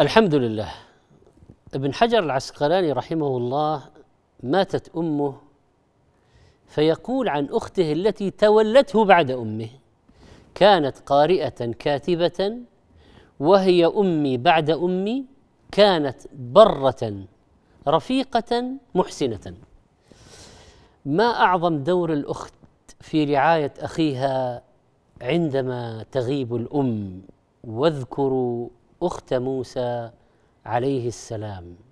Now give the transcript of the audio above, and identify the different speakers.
Speaker 1: الحمد لله ابن حجر العسقلاني رحمه الله ماتت امه فيقول عن اخته التي تولته بعد امه كانت قارئه كاتبه وهي امي بعد امي كانت بره رفيقه محسنه ما اعظم دور الاخت في رعايه اخيها عندما تغيب الام واذكروا أخت موسى عليه السلام